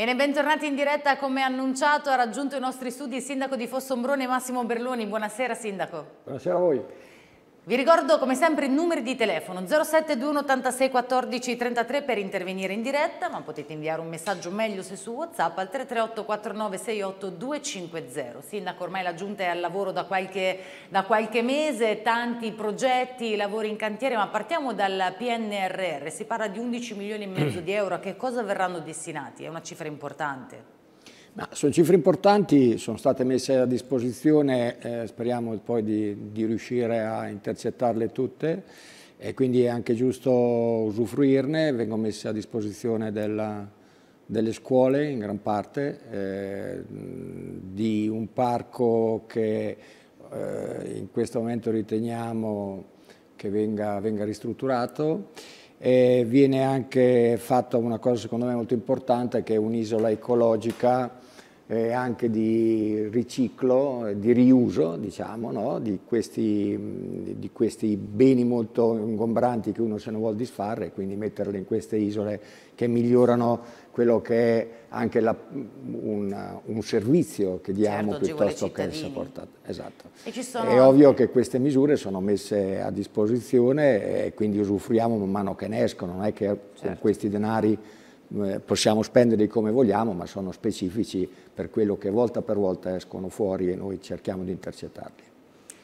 Bene, bentornati in diretta. Come annunciato ha raggiunto i nostri studi il sindaco di Fossombrone Massimo Berloni. Buonasera sindaco. Buonasera a voi. Vi ricordo come sempre i numeri di telefono 0721 86 14 33 per intervenire in diretta, ma potete inviare un messaggio meglio se su WhatsApp al 338 49 68 250. Sindaco, ormai la giunta è al lavoro da qualche, da qualche mese, tanti progetti, lavori in cantiere, ma partiamo dal PNRR, si parla di 11 milioni e mezzo di euro, a che cosa verranno destinati? È una cifra importante. Ma sono cifre importanti, sono state messe a disposizione, eh, speriamo poi di, di, riuscire a intercettarle tutte e quindi è anche giusto usufruirne, vengono messe a disposizione della, delle scuole in gran parte, eh, di un parco che eh, in questo momento riteniamo che venga, venga ristrutturato e viene anche fatta una cosa secondo me molto importante che è un'isola ecologica eh, anche di riciclo, di riuso, diciamo, no? di, questi, di, questi, beni molto ingombranti che uno se ne vuole disfare e quindi metterli in queste isole che migliorano quello che è anche la, un, un, servizio che diamo certo, piuttosto che essere portato. Esatto. Sono... È ovvio che queste misure sono messe a disposizione e quindi usufruiamo man mano che ne escono, non è che certo. con questi denari eh, possiamo spenderli come vogliamo, ma sono specifici per quello che volta per volta escono fuori e noi cerchiamo di intercettarli.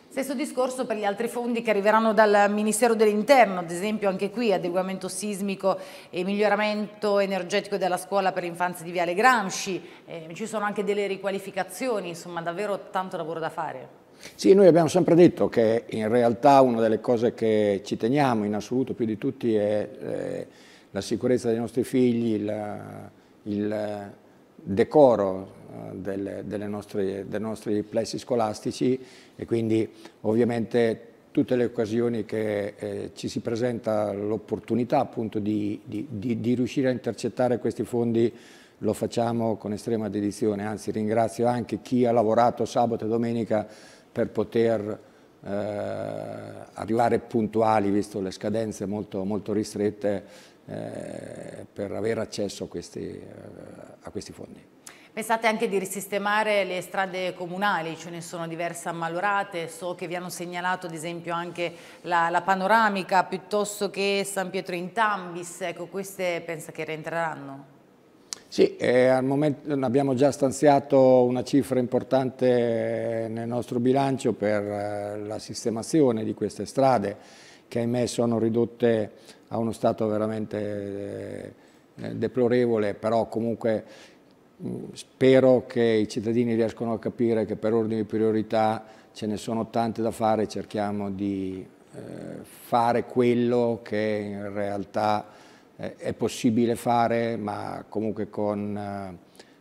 Stesso discorso per gli altri fondi che arriveranno dal Ministero dell'Interno, ad esempio anche qui adeguamento sismico e miglioramento energetico della scuola per l'infanzia di Viale Gramsci, eh, ci sono anche delle riqualificazioni, insomma davvero tanto lavoro da fare. Sì, noi abbiamo sempre detto che in realtà una delle cose che ci teniamo in assoluto più di tutti è... Eh, la sicurezza dei nostri figli, la, il decoro eh, delle, delle nostre, dei nostri plessi scolastici e quindi ovviamente tutte le occasioni che eh, ci si presenta l'opportunità appunto di, di, di, di, riuscire a intercettare questi fondi lo facciamo con estrema dedizione, anzi ringrazio anche chi ha lavorato sabato e domenica per poter eh, arrivare puntuali, visto le scadenze molto, molto ristrette, eh, per avere accesso a questi, eh, a questi fondi. Pensate anche di risistemare le strade comunali, ce ne sono diverse ammalorate, so che vi hanno segnalato ad esempio anche la, la panoramica piuttosto che San Pietro in Tambis, ecco queste pensa che rientreranno? Sì, eh, al momento abbiamo già stanziato una cifra importante eh, nel nostro bilancio per la sistemazione di queste strade che ahimè sono ridotte a uno stato veramente eh, deplorevole, però comunque mm, spero che i cittadini riescano a capire che per ordine di priorità ce ne sono tante da fare, cerchiamo di eh, fare quello che in realtà eh, è possibile fare, ma comunque con,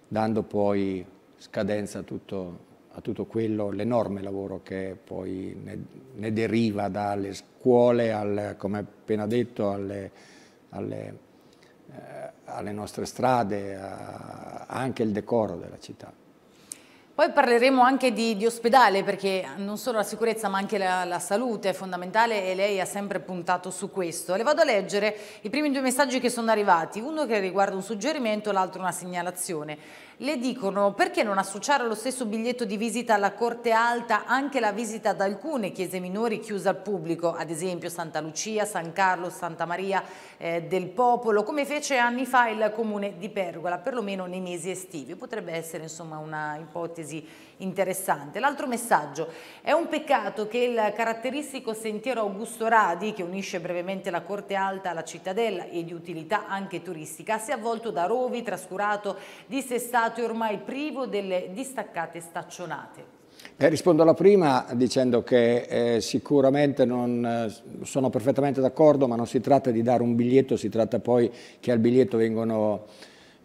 dando poi scadenza a tutto a tutto quello, l'enorme lavoro che poi ne, ne, deriva dalle scuole, al, come appena detto, alle, alle, eh, alle nostre strade, a, anche il decoro della città. Poi parleremo anche di, di, ospedale perché non solo la sicurezza ma anche la, la, salute è fondamentale e lei ha sempre puntato su questo. Le vado a leggere i primi due messaggi che sono arrivati, uno che riguarda un suggerimento, l'altro una segnalazione. Le dicono perché non associare allo stesso biglietto di visita alla Corte Alta anche la visita ad alcune chiese minori chiuse al pubblico, ad esempio Santa Lucia, San Carlo, Santa Maria eh, del Popolo, come fece anni fa il comune di Pergola, perlomeno nei mesi estivi. Potrebbe essere insomma una ipotesi interessante. L'altro messaggio è un peccato che il caratteristico sentiero Augusto Radi, che unisce brevemente la Corte Alta alla cittadella e di utilità anche turistica, sia avvolto da rovi, trascurato, dissestato e ormai privo delle distaccate staccionate. Eh, rispondo alla prima dicendo che eh, sicuramente non, eh, sono perfettamente d'accordo, ma non si tratta di dare un biglietto, si tratta poi che al biglietto vengono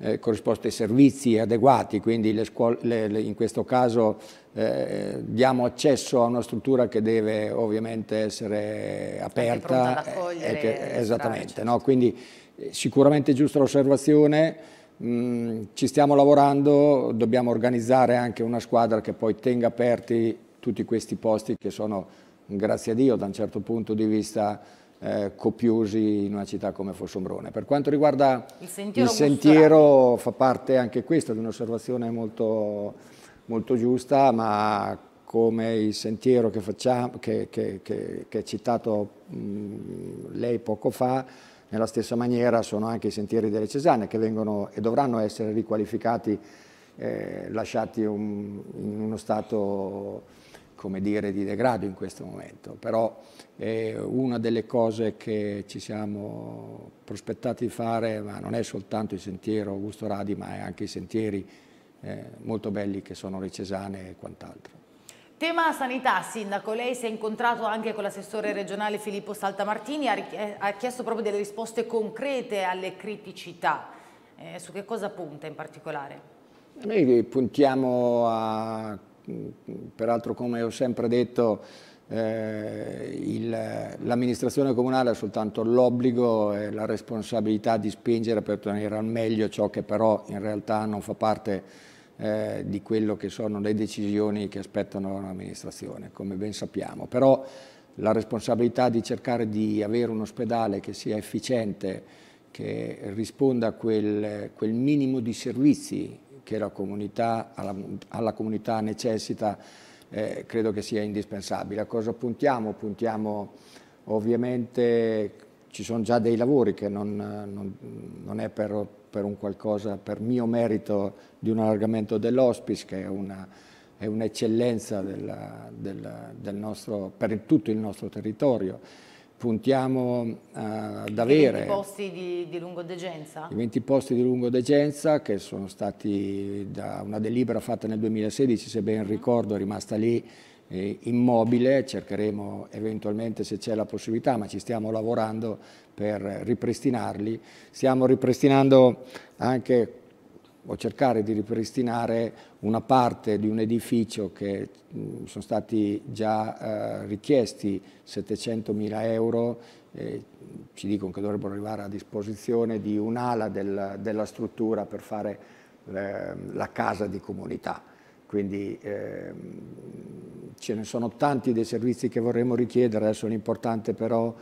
eh, corrisposto ai servizi adeguati, quindi le scuole, le, le, in questo caso eh, diamo accesso a una struttura che deve ovviamente essere aperta. Eh, e che, esattamente, certo, no? Certo. quindi eh, sicuramente giusta l'osservazione, mm, ci stiamo lavorando, dobbiamo organizzare anche una squadra che poi tenga aperti tutti questi posti che sono, grazie a Dio, da un certo punto di vista eh, copiosi in una città come Fossombrone. Per quanto riguarda il sentiero, il sentiero fa parte anche questa di un'osservazione molto, molto, giusta, ma come il sentiero che, facciamo, che, che, che, che è citato mh, lei poco fa, nella stessa maniera sono anche i sentieri delle Cesane che vengono e dovranno essere riqualificati, eh, lasciati un, in uno stato come dire, di degrado in questo momento, però è una delle cose che ci siamo prospettati di fare, ma non è soltanto il sentiero Augusto Radi, ma è anche i sentieri eh, molto belli che sono le Cesane e quant'altro. Tema sanità, Sindaco, lei si è incontrato anche con l'assessore regionale Filippo Saltamartini, ha chiesto proprio delle risposte concrete alle criticità, eh, su che cosa punta in particolare? Noi puntiamo a peraltro come ho sempre detto eh, l'amministrazione comunale ha soltanto l'obbligo e la responsabilità di spingere per ottenere al meglio ciò che però in realtà non fa parte eh, di quello che sono le decisioni che aspettano l'amministrazione, come ben sappiamo. Però la responsabilità di cercare di avere un ospedale che sia efficiente, che risponda a quel, quel minimo di servizi che la comunità, alla, alla comunità necessita eh, credo che sia indispensabile. A cosa puntiamo? Puntiamo ovviamente, ci sono già dei lavori che non, non, non è per, per, un qualcosa, per mio merito di un allargamento dell'hospice che è un'eccellenza del, del, del per tutto il nostro territorio puntiamo eh, ad avere... I 20 posti di, di lungodegenza? I 20 posti di lungodegenza che sono stati da una delibera fatta nel 2016, se ben mhm. ricordo, è rimasta lì eh, immobile, cercheremo eventualmente se c'è la possibilità, ma ci stiamo lavorando per ripristinarli. Stiamo ripristinando anche o cercare di ripristinare una parte di un edificio che mh, sono stati già eh, richiesti mila euro, eh, ci dicono che dovrebbero arrivare a disposizione di un'ala del, della struttura per fare eh, la casa di comunità. Quindi ehm, ce ne sono tanti dei servizi che vorremmo richiedere, adesso l'importante però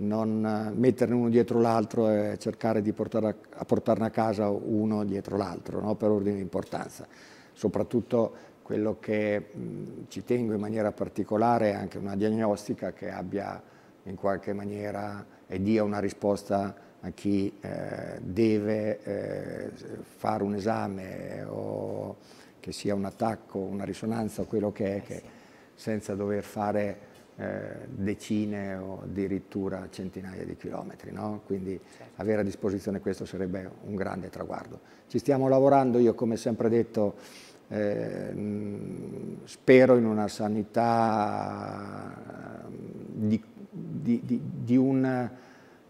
non eh, metterne uno dietro l'altro e cercare di portare a, a portarne a casa uno dietro l'altro, no? per ordine di importanza. Soprattutto quello che mh, ci tengo in maniera particolare è anche una diagnostica che abbia in qualche maniera e dia una risposta a chi eh, deve eh, fare un esame o che sia un attacco, una risonanza, quello che è, eh che senza dover fare eh, decine o addirittura centinaia di chilometri, no? quindi certo. avere a disposizione questo sarebbe un grande traguardo. Ci stiamo lavorando, io come sempre detto eh, spero in una sanità di, di, di, di un...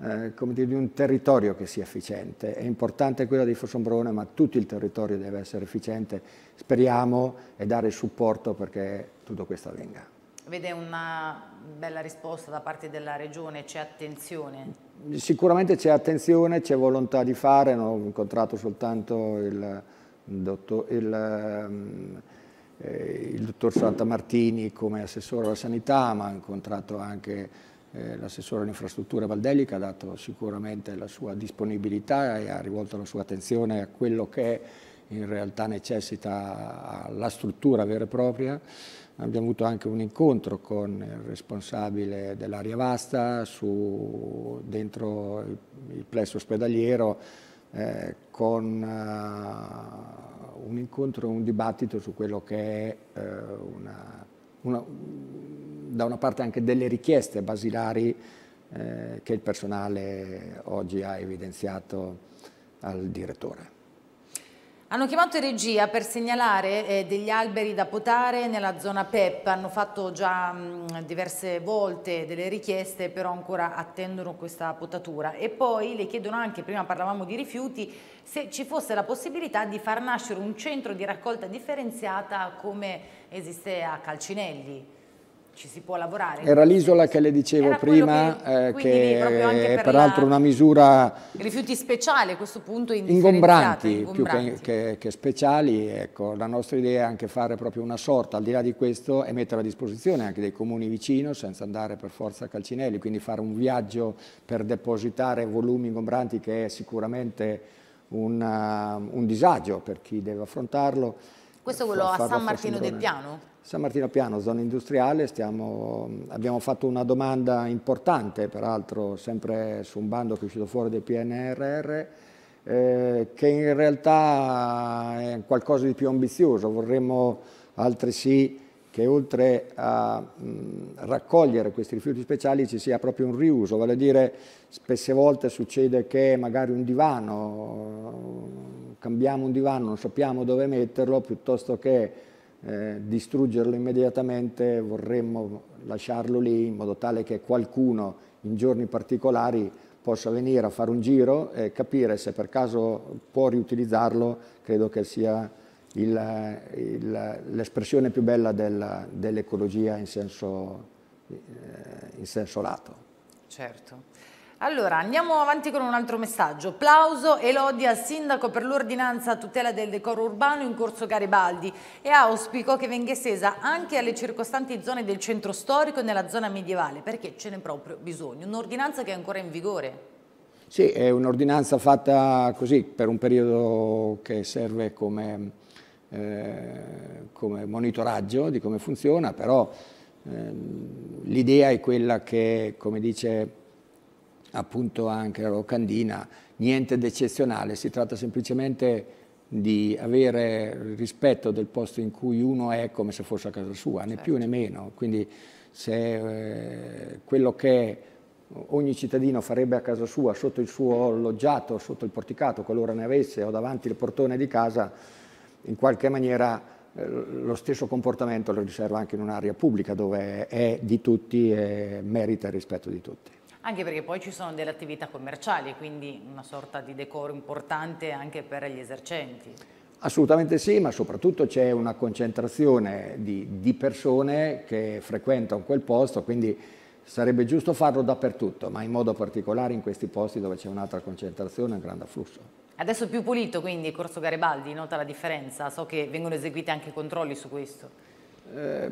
Eh, come dire, di un territorio che sia efficiente. È importante quella di Fossombrone, ma tutto il territorio deve essere efficiente. Speriamo e dare supporto perché tutto questo avvenga. Vede una bella risposta da parte della Regione, c'è attenzione? Sicuramente c'è attenzione, c'è volontà di fare, non ho incontrato soltanto il, dottor, il, eh, il dottor Santamartini come assessore alla sanità, ma ho incontrato anche eh, l'assessore alle infrastrutture Valdelli che ha dato sicuramente la sua disponibilità e ha rivolto la sua attenzione a quello che è in realtà necessita la struttura vera e propria. Abbiamo avuto anche un incontro con il responsabile dell'area vasta su, dentro il, il plesso ospedaliero eh, con uh, un incontro, un dibattito su quello che è eh, una, una, da una parte anche delle richieste basilari eh, che il personale oggi ha evidenziato al direttore. Hanno chiamato in regia per segnalare eh, degli alberi da potare nella zona PEP, hanno fatto già mh, diverse volte delle richieste, però ancora attendono questa potatura. E poi le chiedono anche, prima parlavamo di rifiuti, se ci fosse la possibilità di far nascere un centro di raccolta differenziata come esiste a Calcinelli ci si può lavorare. Era l'isola che le dicevo Era prima, che, eh, che è peraltro per una misura... Rifiuti speciali a questo punto ingombranti, ingombranti. più che, che, che speciali. Ecco, la nostra idea è anche fare proprio una sorta, al di là di questo, e mettere a disposizione anche dei comuni vicino, senza andare per forza a Calcinelli, quindi fare un viaggio per depositare volumi ingombranti che è sicuramente una, eh, un disagio per chi deve affrontarlo. Questo quello a San Martino del Piano? San Martino Piano, zona industriale, stiamo, abbiamo fatto una domanda importante, peraltro sempre su un bando che è uscito fuori del PNRR, eh, che in realtà è qualcosa di più ambizioso. Vorremmo altresì che oltre a mh, raccogliere questi rifiuti speciali ci sia proprio un riuso, vale a dire spesse volte succede che magari un divano, cambiamo un divano, non sappiamo dove metterlo, piuttosto che eh, distruggerlo immediatamente, vorremmo lasciarlo lì in modo tale che qualcuno in giorni particolari possa venire a fare un giro e capire se per caso può riutilizzarlo, credo che sia l'espressione più bella del, dell'ecologia in, eh, in senso lato. Certo. Allora, andiamo avanti con un altro messaggio. Plauso e lodi al sindaco per l'ordinanza a tutela del decoro urbano in corso Garibaldi e auspico che venga estesa anche alle circostanti zone del centro storico e nella zona medievale, perché ce n'è proprio bisogno. Un'ordinanza che è ancora in vigore. Sì, è un'ordinanza fatta così per un periodo che serve come, eh, come monitoraggio di come funziona, però eh, l'idea è quella che, come dice appunto anche la locandina, niente d'eccezionale, si tratta semplicemente di avere rispetto del posto in cui uno è come se fosse a casa sua, né più né certo. meno, quindi se eh, quello che ogni cittadino farebbe a casa sua, sotto il suo loggiato, sotto il porticato, qualora ne avesse, o davanti il portone di casa, in qualche maniera eh, lo stesso comportamento lo riserva anche in un'area pubblica dove è di tutti e merita il rispetto di tutti anche perché poi ci sono delle attività commerciali, quindi una sorta di decoro importante anche per gli esercenti. Assolutamente sì, ma soprattutto c'è una concentrazione di, di persone che frequentano quel posto, quindi sarebbe giusto farlo dappertutto, ma in modo particolare in questi posti dove c'è un'altra concentrazione un grande afflusso. Adesso più pulito quindi Corso Garibaldi, nota la differenza? So che vengono eseguiti anche controlli su questo. Eh,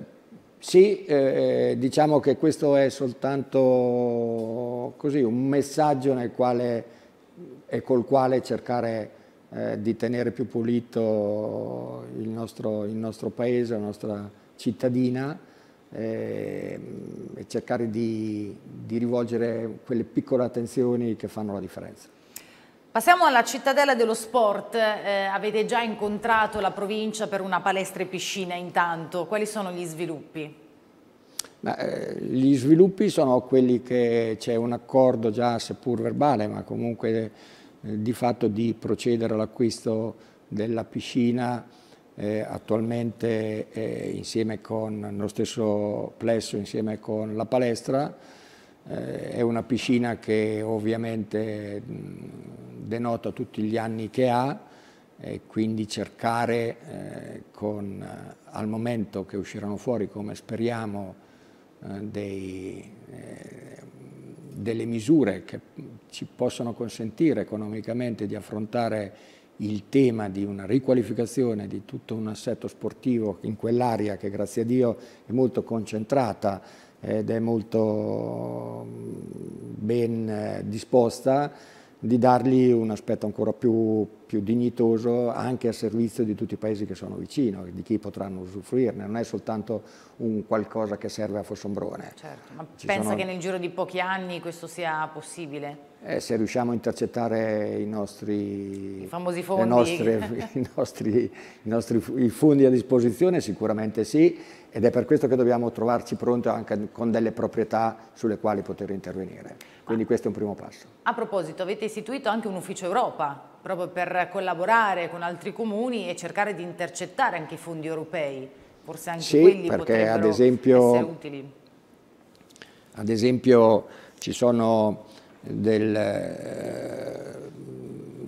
sì, eh, diciamo che questo è soltanto così, un messaggio nel quale, e col quale cercare eh, di tenere più pulito il nostro, il nostro paese, la nostra cittadina eh, e cercare di, di rivolgere quelle piccole attenzioni che fanno la differenza. Passiamo alla cittadella dello sport, eh, avete già incontrato la provincia per una palestra e piscina intanto, quali sono gli sviluppi? Ma, eh, gli sviluppi sono quelli che c'è un accordo già seppur verbale ma comunque eh, di fatto di procedere all'acquisto della piscina eh, attualmente eh, insieme con lo stesso plesso insieme con la palestra eh, è una piscina che ovviamente denota tutti gli anni che ha e quindi cercare eh, con, eh, al momento che usciranno fuori, come speriamo, eh, dei, eh, delle misure che ci possono consentire economicamente di affrontare il tema di una riqualificazione di tutto un assetto sportivo in quell'area che grazie a Dio è molto concentrata ed è molto mm, ben eh, disposta di dargli un aspetto ancora più, più dignitoso anche a servizio di tutti i paesi che sono vicino, di chi potranno usufruirne, non è soltanto un qualcosa che serve a Fossombrone. Certo, ma Ci pensa sono... che nel giro di pochi anni questo sia possibile? Eh, se riusciamo a intercettare i nostri, I famosi fondi. Nostre, i, nostri, i nostri i fondi a disposizione sicuramente sì, ed è per questo che dobbiamo trovarci pronti anche con delle proprietà sulle quali poter intervenire. Quindi questo è un primo passo. A proposito, avete istituito anche un ufficio Europa proprio per collaborare con altri comuni e cercare di intercettare anche i fondi europei, forse anche sì, quelli perché potrebbero ad esempio, essere utili. Ad esempio ci sono del,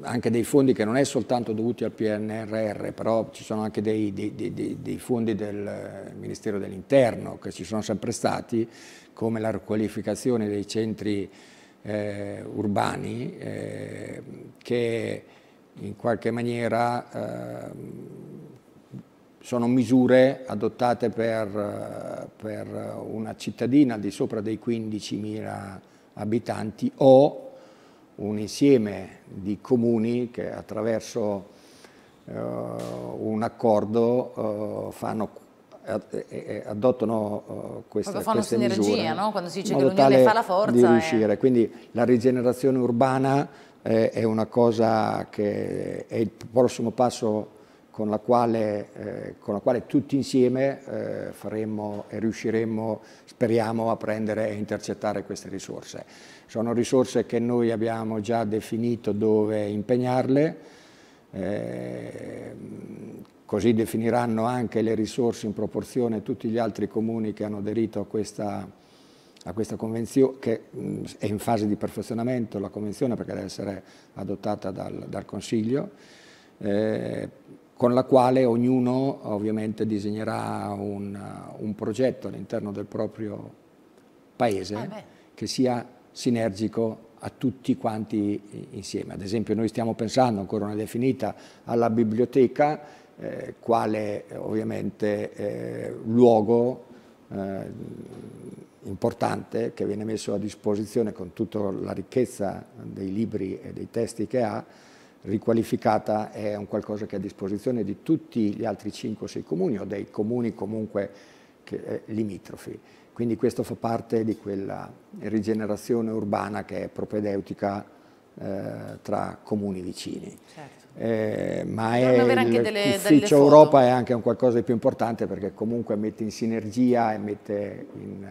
anche dei fondi che non è soltanto dovuti al PNRR, però ci sono anche dei, dei, dei, dei fondi del eh, Ministero dell'Interno che ci sono sempre stati, come la riqualificazione dei centri eh, urbani eh, che in qualche maniera eh, sono misure adottate per, per, una cittadina di sopra dei 15.000 abitanti o un insieme di comuni che attraverso eh, un accordo eh, fanno, adottano eh, questa, Proprio fanno queste sinergia, misure, no? quando si dice che l'unione fa la forza. Di eh. riuscire. E... Quindi la rigenerazione urbana è una cosa che è il prossimo passo con la quale, eh, con la quale tutti insieme eh, faremo e riusciremo, speriamo, a prendere e intercettare queste risorse. Sono risorse che noi abbiamo già definito dove impegnarle, eh, così definiranno anche le risorse in proporzione tutti gli altri comuni che hanno aderito a questa, a questa convenzione, che è in fase di perfezionamento la convenzione perché deve essere adottata dal, dal Consiglio. Eh, con la quale ognuno ovviamente disegnerà un, uh, un progetto all'interno del proprio paese ah che sia sinergico a tutti quanti insieme. Ad esempio noi stiamo pensando, ancora una è definita, alla biblioteca eh, quale ovviamente eh, luogo eh, importante che viene messo a disposizione con tutta la ricchezza dei libri e dei testi che ha riqualificata è un qualcosa che è a disposizione di tutti gli altri 5 o 6 comuni o dei comuni comunque che, eh, limitrofi. Quindi questo fa parte di quella rigenerazione urbana che è propedeutica eh, tra comuni vicini. Certo. Eh, ma l'ufficio Europa è anche un qualcosa di più importante perché comunque mette in sinergia e mette in,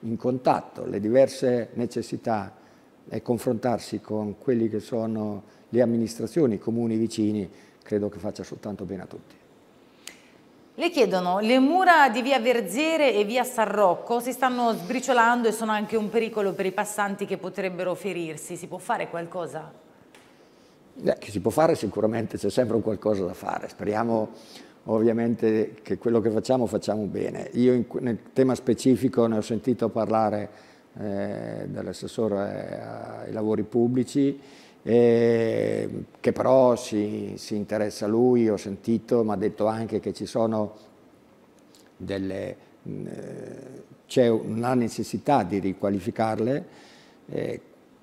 in contatto le diverse necessità e confrontarsi con quelli che sono le amministrazioni, i comuni vicini, credo che faccia soltanto bene a tutti. Le chiedono, le mura di via Verziere e via San Rocco si stanno sbriciolando e sono anche un pericolo per i passanti che potrebbero ferirsi. Si può fare qualcosa? Eh, che si può fare sicuramente, c'è sempre un qualcosa da fare. Speriamo ovviamente che quello che facciamo facciamo bene. Io in, nel tema specifico ne ho sentito parlare eh, dall'assessore eh, ai lavori pubblici, eh, che però si, si interessa a lui, ho sentito, ma ha detto anche che ci sono delle... Mm, eh, c'è una necessità di riqualificarle, eh,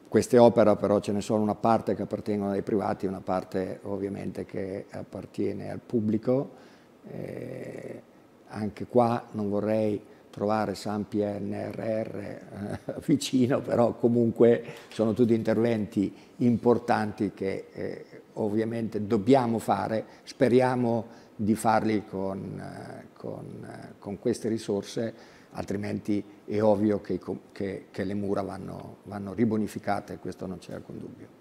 queste opere però ce ne sono una parte che appartengono ai privati e una parte ovviamente che appartiene al pubblico. Eh, anche qua non vorrei trovare San PNRR eh, vicino, però comunque sono tutti interventi importanti che eh, ovviamente dobbiamo fare, speriamo di farli con, eh, con, eh, con queste risorse, altrimenti è ovvio che, che, che le mura vanno, vanno ribonificate, questo non c'è alcun dubbio.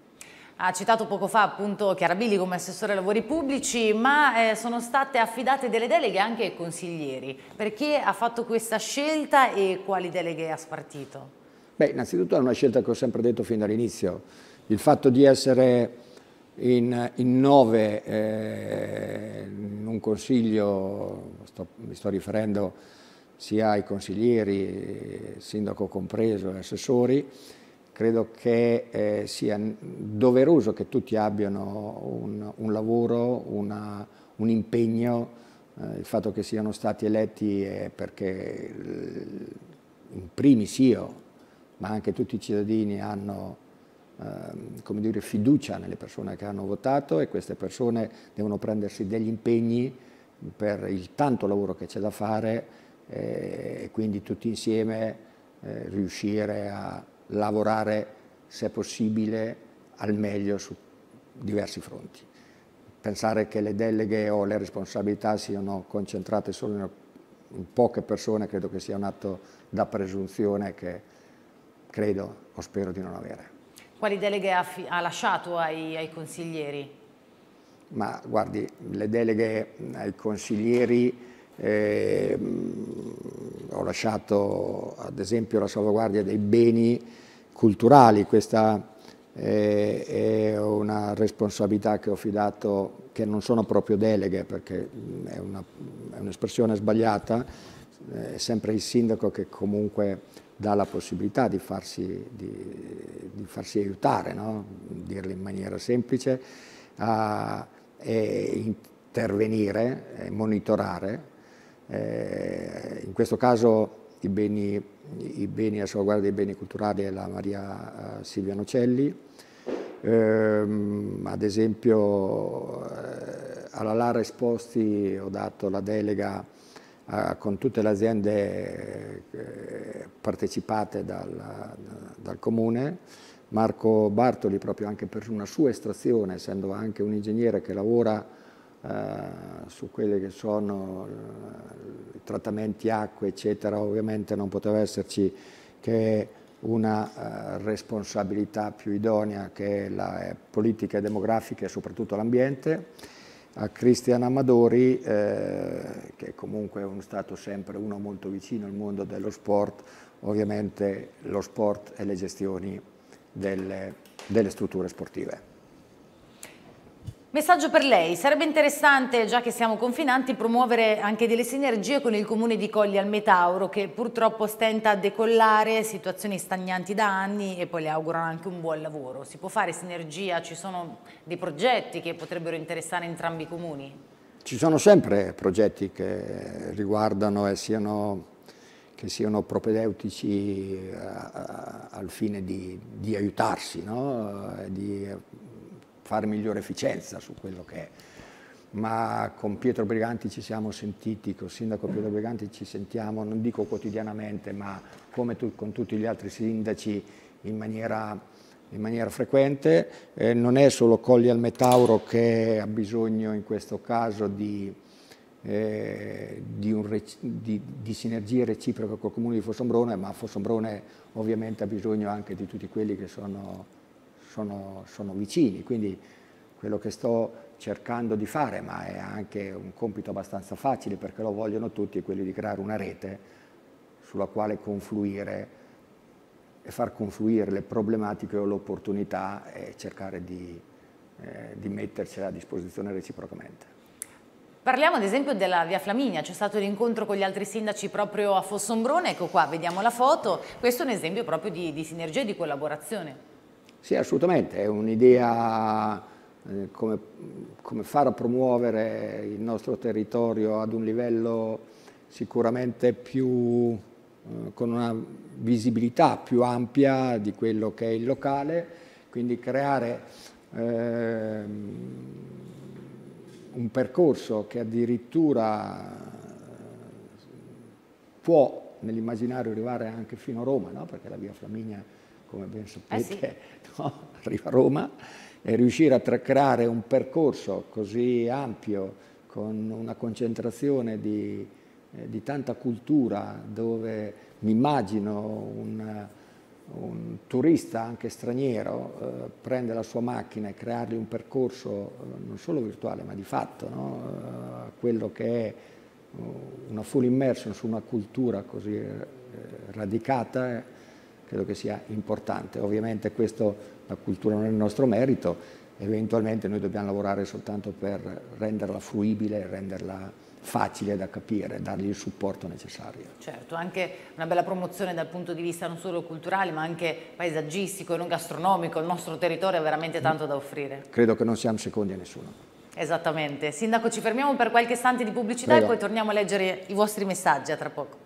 Ha citato poco fa appunto Chiarabilli come assessore ai lavori pubblici, ma eh, sono state affidate delle deleghe anche ai consiglieri. Perché ha fatto questa scelta e quali deleghe ha spartito? Beh, innanzitutto è una scelta che ho sempre detto fin dall'inizio. Il fatto di essere in, in nove eh, in un consiglio, sto, mi sto riferendo sia ai consiglieri, sindaco compreso, e assessori, credo che eh, sia doveroso che tutti abbiano un, un lavoro, una, un impegno, eh, il fatto che siano stati eletti è perché eh, in primis io, ma anche tutti i cittadini hanno eh, dire, fiducia nelle persone che hanno votato e queste persone devono prendersi degli impegni per il tanto lavoro che c'è da fare eh, e quindi tutti insieme eh, riuscire a lavorare, se possibile, al meglio su diversi fronti. Pensare che le deleghe o le responsabilità siano concentrate solo in, poche persone credo che sia un atto da presunzione che credo o spero di non avere. Quali deleghe ha, ha lasciato ai, ai consiglieri? Ma guardi, le deleghe ai consiglieri eh, ho lasciato ad esempio la salvaguardia dei beni culturali, questa eh, è una responsabilità che ho fidato, che non sono proprio deleghe perché mm, è, un'espressione un sbagliata, eh, è sempre il sindaco che comunque dà la possibilità di farsi, di, di farsi aiutare, no? dirlo in maniera semplice, a, intervenire, monitorare eh, in questo caso i beni, i beni, la salvaguardia dei beni culturali è la Maria eh, Silvia Nocelli, eh, ad esempio eh, alla Lara Esposti ho dato la delega a, eh, con tutte le aziende partecipate dal, dal comune, Marco Bartoli proprio anche per una sua estrazione, essendo anche un ingegnere che lavora eh, su quelli che sono eh, i trattamenti acqua, eccetera, ovviamente non poteva esserci che una eh, responsabilità più idonea che la politica demografica e soprattutto l'ambiente. A Cristian Amadori, eh, che comunque è stato sempre uno molto vicino al mondo dello sport, ovviamente lo sport e le gestioni delle, delle strutture sportive. Messaggio per lei, sarebbe interessante, già che siamo confinanti, promuovere anche delle sinergie con il comune di Colli al Metauro che purtroppo stenta a decollare, situazioni stagnanti da anni e poi le augurano anche un buon lavoro. Si può fare sinergia? Ci sono dei progetti che potrebbero interessare entrambi i comuni? Ci sono sempre progetti che riguardano e siano che siano propedeutici eh, a, a, al fine di, di aiutarsi, no? di fare migliore efficienza su quello che è. Ma con Pietro Briganti ci siamo sentiti, con il sindaco Pietro Briganti ci sentiamo, non dico quotidianamente, ma come tu, con tutti gli altri sindaci in maniera, in maniera frequente. Eh, non è solo Colli al Metauro che ha bisogno in questo caso di, eh, di, un, di, di, sinergie reciproche col comune di Fossombrone, ma Fossombrone ovviamente ha bisogno anche di tutti quelli che sono sono, sono vicini, quindi quello che sto cercando di fare, ma è anche un compito abbastanza facile perché lo vogliono tutti, è quello di creare una rete sulla quale confluire e far confluire le problematiche o l'opportunità e cercare di, eh, di mettercele a disposizione reciprocamente. Parliamo ad esempio della Via Flaminia, c'è stato l'incontro con gli altri sindaci proprio a Fossombrone, ecco qua, vediamo la foto, questo è un esempio proprio di, di sinergia e di collaborazione. Sì, assolutamente, è un'idea eh, come, come, far promuovere il nostro territorio ad un livello sicuramente più, eh, con una visibilità più ampia di quello che è il locale, quindi creare eh, un percorso che addirittura eh, può nell'immaginario arrivare anche fino a Roma, no? perché la via Flaminia, come ben sapete, eh sì no? arriva a Roma e riuscire a creare un percorso così ampio, con una concentrazione di, eh, di tanta cultura, dove mi immagino un, un turista anche straniero eh, prende la sua macchina e creargli un percorso eh, non solo virtuale ma di fatto, no? Eh, quello che è eh, una full immersion su una cultura così eh, radicata credo che sia importante. Ovviamente questo, la cultura non è il nostro merito, eventualmente noi dobbiamo lavorare soltanto per renderla fruibile, renderla facile da capire, dargli il supporto necessario. Certo, anche una bella promozione dal punto di vista non solo culturale ma anche paesaggistico e non gastronomico, il nostro territorio ha veramente tanto da offrire. Credo che non siamo secondi a nessuno. Esattamente. Sindaco, ci fermiamo per qualche istante di pubblicità Prego. e poi torniamo a leggere i vostri messaggi a tra poco.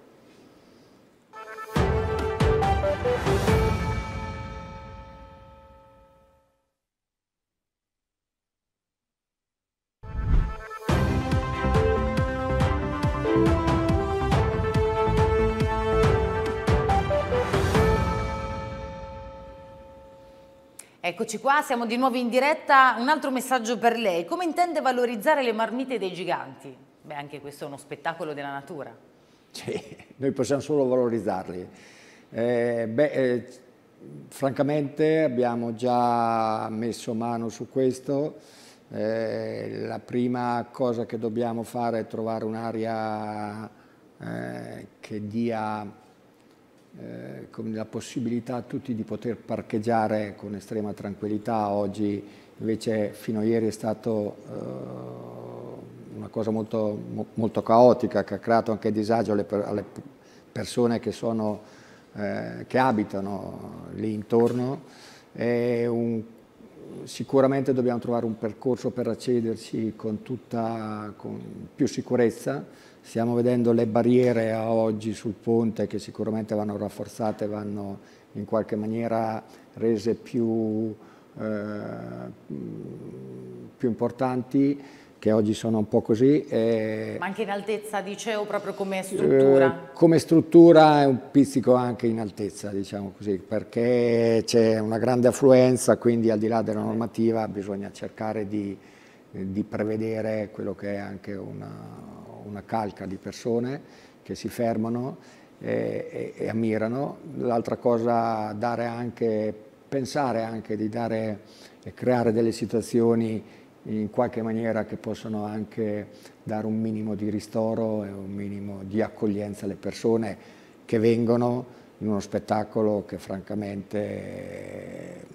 Eccoci qua, siamo di nuovo in diretta. Un altro messaggio per lei. Come intende valorizzare le marmite dei giganti? Beh, anche questo è uno spettacolo della natura. Sì, noi possiamo solo valorizzarli. Eh, beh, eh, francamente abbiamo già messo mano su questo. Eh, la prima cosa che dobbiamo fare è trovare un'area eh, che dia eh, con la possibilità a tutti di poter parcheggiare con estrema tranquillità. Oggi invece fino a ieri è stata eh, una cosa molto, mo, molto, caotica che ha creato anche disagio alle, alle persone che, sono, eh, che, abitano lì intorno. Un, sicuramente dobbiamo trovare un percorso per accederci con, tutta, con più sicurezza Stiamo vedendo le barriere a oggi sul ponte che sicuramente vanno rafforzate, vanno in qualche maniera rese più, eh, più importanti che oggi sono un po' così. Eh, Ma anche in altezza dicevo, proprio come eh, struttura? Eh, come struttura è un pizzico anche in altezza, diciamo così, perché c'è una grande affluenza, quindi al di là della normativa bisogna cercare di, di prevedere quello che è anche una, una calca di persone che si fermano e, e, e ammirano. L'altra cosa, dare anche, pensare anche di dare e creare delle situazioni in qualche maniera che possono anche dare un minimo di ristoro e un minimo di accoglienza alle persone che vengono in uno spettacolo che francamente eh,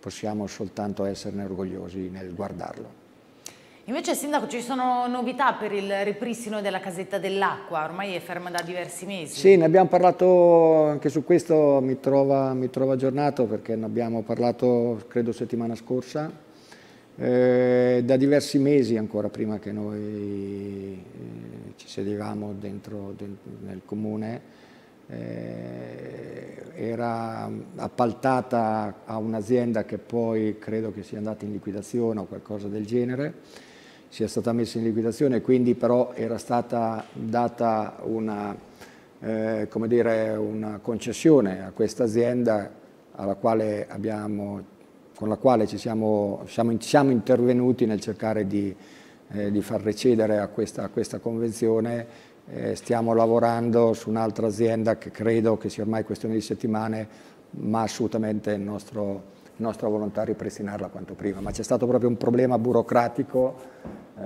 possiamo soltanto esserne orgogliosi nel guardarlo. Invece Sindaco ci sono novità per il ripristino della casetta dell'acqua, ormai è ferma da diversi mesi. Sì, ne abbiamo parlato anche su questo, mi trova, mi trova aggiornato perché ne abbiamo parlato credo settimana scorsa, eh, da diversi mesi ancora prima che noi eh, ci sedevamo dentro, dentro, nel comune eh, era appaltata a un'azienda che poi credo che sia andata in liquidazione o qualcosa del genere, sia stata messa in liquidazione, quindi però era stata data una, eh, dire, una concessione a questa azienda con la quale ci siamo, siamo, siamo intervenuti nel cercare di, eh, di far recedere a questa, a questa convenzione eh, stiamo lavorando su un'altra azienda che credo che sia ormai questione di settimane, ma assolutamente il nostro, nostra volontà è ripristinarla quanto prima. Ma c'è stato proprio un problema burocratico eh,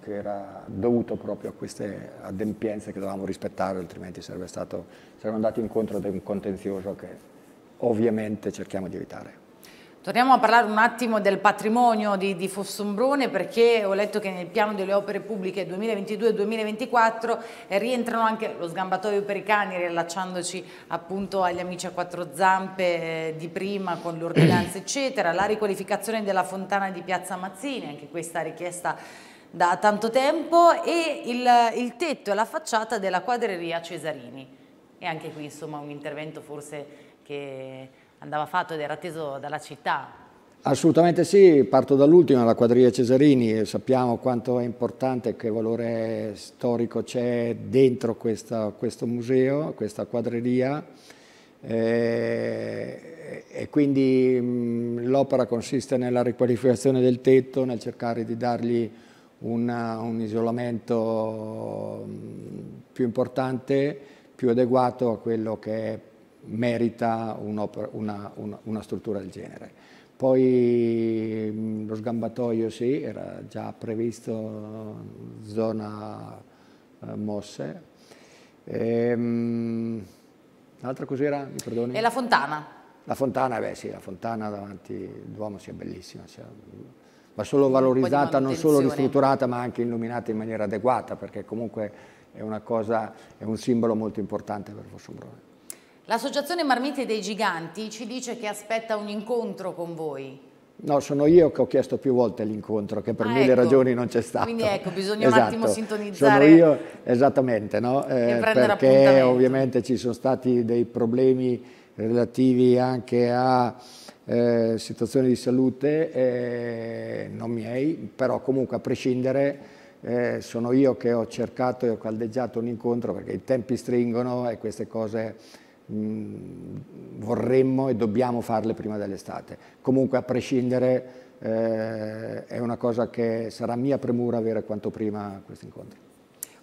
che era dovuto proprio a queste adempienze che dovevamo rispettare, altrimenti sarebbe stato, saremmo andati incontro ad un contenzioso che ovviamente cerchiamo di evitare. Torniamo a parlare un attimo del patrimonio di, di Fossombrone perché ho letto che nel piano delle opere pubbliche 2022-2024 eh, rientrano anche lo sgambatoio per i cani, riallacciandoci appunto agli amici a quattro zampe eh, di prima con l'ordinanza eccetera, la riqualificazione della fontana di Piazza Mazzini, anche questa richiesta da tanto tempo e il, il tetto e la facciata della quadreria Cesarini. E anche qui insomma un intervento forse che andava fatto ed era atteso dalla città. Assolutamente sì, parto dall'ultima, la quadriglia Cesarini, sappiamo quanto è importante e che valore storico c'è dentro questa, questo museo, questa quadreria eh, e quindi mm, l'opera consiste nella riqualificazione del tetto, nel cercare di dargli una, un isolamento mm, più importante, più adeguato a quello che è merita un una, una, una, struttura del genere. Poi mm, lo sgambatoio sì, era già previsto eh, zona eh, mosse. Ehm, l'altra cos'era? Mi perdoni? E la fontana. La fontana, beh sì, la fontana davanti al Duomo sia sì, bellissima, cioè, va solo valorizzata, non solo ristrutturata ma anche illuminata in maniera adeguata perché comunque è, cosa, è un simbolo molto importante per Fossombrone. L'associazione Marmite dei Giganti ci dice che aspetta un incontro con voi. No, sono io che ho chiesto più volte l'incontro, che per ah, mille ecco. ragioni non c'è stato. Quindi ecco, bisogna esatto. un attimo sintonizzare. Sono io, esattamente, no? eh, perché ovviamente ci sono stati dei problemi relativi anche a eh, situazioni di salute, eh, non miei, però comunque a prescindere eh, sono io che ho cercato e ho caldeggiato un incontro perché i tempi stringono e queste cose Mm, vorremmo e dobbiamo farle prima dell'estate. Comunque a prescindere eh, è una cosa che sarà mia premura avere quanto prima questi incontri.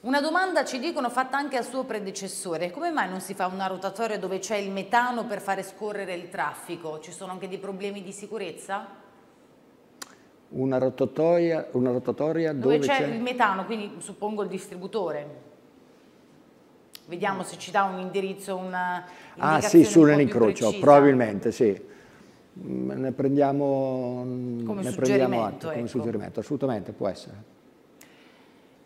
Una domanda ci dicono fatta anche al suo predecessore, come mai non si fa una rotatoria dove c'è il metano per fare scorrere il traffico? Ci sono anche dei problemi di sicurezza? Una rotatoria, una rotatoria dove, dove c'è il metano, quindi suppongo il distributore. Vediamo se ci dà un indirizzo, una Ah sì, sull'incrocio, probabilmente sì. Mm, ne prendiamo, mm, come ne prendiamo atto come ecco. suggerimento, assolutamente può essere.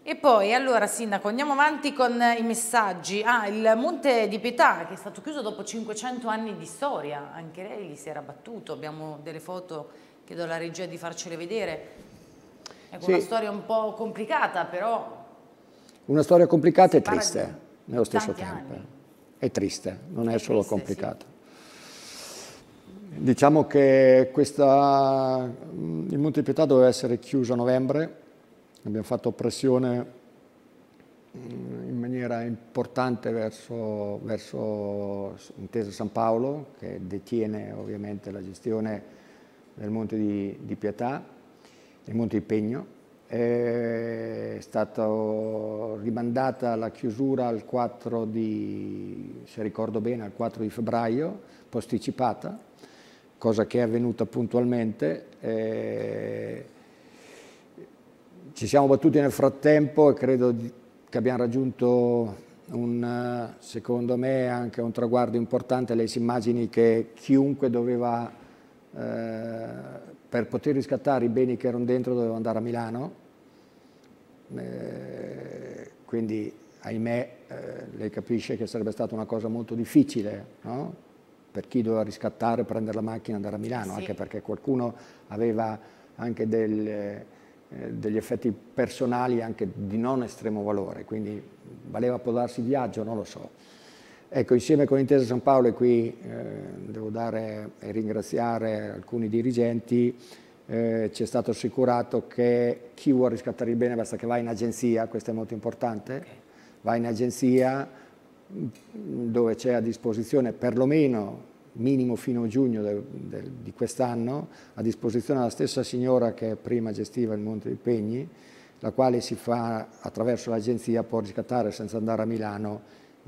E poi, allora Sindaco, andiamo avanti con i messaggi. Ah, il Monte di Pietà che è stato chiuso dopo 500 anni di storia, anche lei si era battuto, abbiamo delle foto, chiedo alla regia di farcele vedere. È ecco, sì. una storia un po' complicata però. Una storia complicata e triste. Di nello stesso tempo. Anni. Eh. È triste, non è, è solo complicato. Sì. Diciamo che questa, mm, il Pietà doveva essere chiuso a novembre, abbiamo fatto pressione mm, in maniera importante verso, verso Intesa San Paolo, che detiene ovviamente la gestione del Monte di, di Pietà, il Monte di Pegno, è stata rimandata la chiusura al 4 di, se ricordo bene, al 4 di febbraio, posticipata, cosa che è avvenuta puntualmente. Eh, ci siamo battuti nel frattempo e credo che abbiamo raggiunto un, secondo me, anche un traguardo importante. Lei si immagini che chiunque doveva eh, per poter riscattare i beni che erano dentro dovevo andare a Milano, eh, quindi ahimè eh, lei capisce che sarebbe stata una cosa molto difficile no? per chi doveva riscattare, prendere la macchina e andare a Milano, sì. anche perché qualcuno aveva anche del, eh, degli effetti personali anche di non estremo valore, quindi valeva appodarsi il viaggio, non lo so. Ecco, insieme con Intesa San Paolo, e qui eh, devo dare e ringraziare alcuni dirigenti, eh, ci è stato assicurato che chi vuole riscattare il bene basta che va in agenzia, questo è molto importante, okay. va in agenzia dove c'è a disposizione perlomeno minimo fino a giugno de, de, di quest'anno, a disposizione la stessa signora che prima gestiva il Monte dei Pegni, la quale si fa attraverso l'agenzia può riscattare senza andare a Milano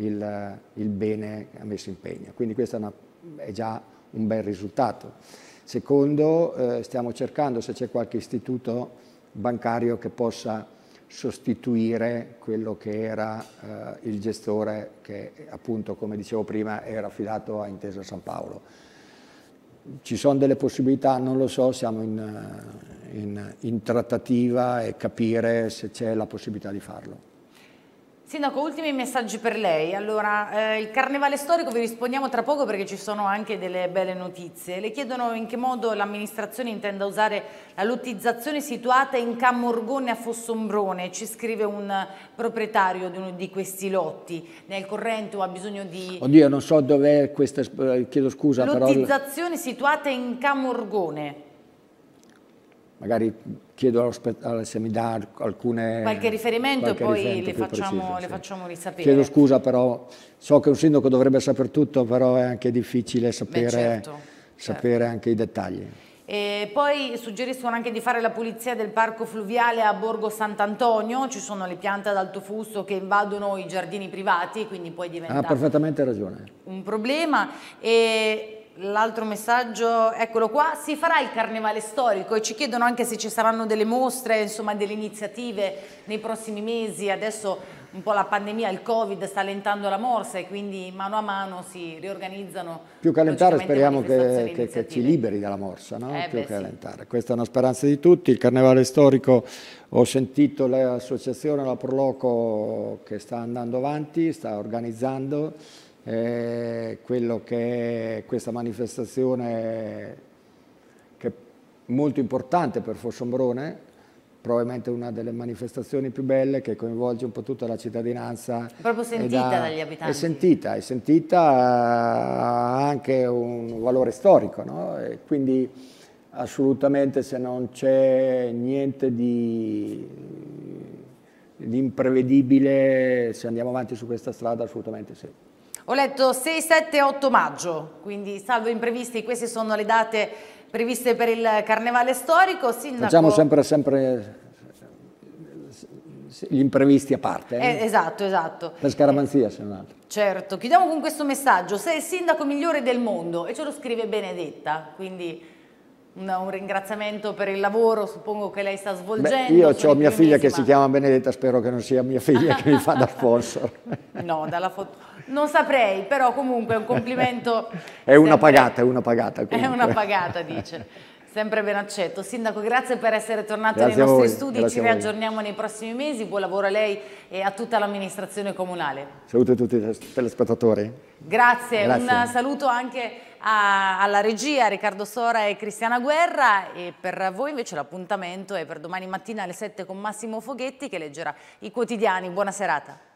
il, eh, il bene messo in pegno. Quindi questo è, una, è già un bel risultato. Secondo, eh, stiamo cercando se c'è qualche istituto bancario che possa sostituire quello che era eh, il gestore che appunto come dicevo prima era affidato a Intesa San Paolo. Ci sono delle possibilità, non lo so, siamo in, eh, in, in trattativa e capire se c'è la possibilità di farlo. Sindaco, ultimi messaggi per lei. Allora, eh, il carnevale storico vi rispondiamo tra poco perché ci sono anche delle belle notizie. Le chiedono in che modo l'amministrazione intenda usare la lottizzazione situata in Camorgone a Fossombrone. Ci scrive un proprietario di uno di questi lotti. Nel corrente o ha bisogno di... Oddio, non so dov'è questa... Eh, chiedo scusa. Lottizzazione però... situata in Camorgone. Magari chiedo se mi dà alcune... Qualche riferimento qualche poi riferimento le, facciamo, preciso, le sì. facciamo, risapere. Chiedo scusa però, so che un sindaco dovrebbe sapere tutto, però è anche difficile sapere, Beh, certo, sapere certo. anche i dettagli. E poi suggeriscono anche di fare la pulizia del parco fluviale a Borgo Sant'Antonio, ci sono le piante ad alto fusto che invadono i giardini privati, quindi poi diventa... Ha ah, perfettamente ragione. Un problema. E L'altro messaggio, eccolo qua, si farà il carnevale storico e ci chiedono anche se ci saranno delle mostre, insomma delle iniziative nei prossimi mesi. Adesso un po' la pandemia, il Covid sta allentando la morsa e quindi mano a mano si riorganizzano. Più che allentare speriamo che, che, che, ci liberi dalla morsa, no? eh Più beh, che allentare. Sì. Questa è una speranza di tutti. Il carnevale storico, ho sentito l'associazione, la Proloco, che sta andando avanti, sta organizzando eh, quello che è questa manifestazione che è molto importante per Fossombrone, probabilmente una delle manifestazioni più belle che coinvolge un po' tutta la cittadinanza. Proprio sentita da, dagli abitanti. È sentita, è sentita, ha anche un valore storico, no? quindi assolutamente se non c'è niente di, di imprevedibile, se andiamo avanti su questa strada assolutamente sì. Ho letto 6, 7, 8 maggio, quindi salvo imprevisti, queste sono le date previste per il carnevale storico. Sindaco... Facciamo sempre, sempre gli imprevisti a parte. Eh? Eh, esatto, esatto. Per scaramanzia eh, se non altro. Certo, chiudiamo con questo messaggio. Sei il sindaco migliore del mondo e ce lo scrive Benedetta, quindi una, un ringraziamento per il lavoro, suppongo che lei sta svolgendo. Beh, io ho mia figlia che si chiama Benedetta, spero che non sia mia figlia che mi fa da sponsor. no, dalla foto... Non saprei, però comunque è un complimento... è una sempre... pagata, è una pagata. Comunque. È una pagata, dice. Sempre ben accetto. Sindaco, grazie per essere tornato grazie nei nostri voi, studi, ci riaggiorniamo nei prossimi mesi. Buon lavoro a lei e a tutta l'amministrazione comunale. Saluto a tutti i telespettatori. Grazie, grazie. un saluto anche a a, alla regia Riccardo Sora e Cristiana Guerra e per voi invece l'appuntamento è per domani mattina alle 7 con Massimo Foghetti che leggerà i quotidiani. Buona serata.